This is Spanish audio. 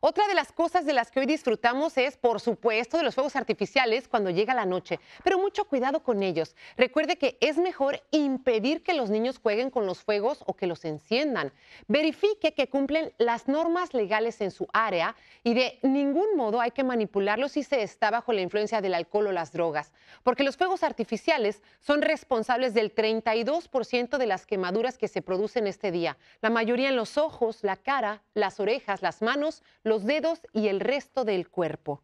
Otra de las cosas de las que hoy disfrutamos es, por supuesto, de los fuegos artificiales cuando llega la noche, pero mucho cuidado con ellos. Recuerde que es mejor impedir que los niños jueguen con los fuegos o que los enciendan. Verifique que cumplen las normas legales en su área y de ningún modo hay que manipularlos si se está bajo la influencia del alcohol o las drogas, porque los fuegos artificiales son responsables del 32% de las quemaduras que se producen este día, la mayoría en los ojos, la cara, las orejas, las manos, los dedos y el resto del cuerpo.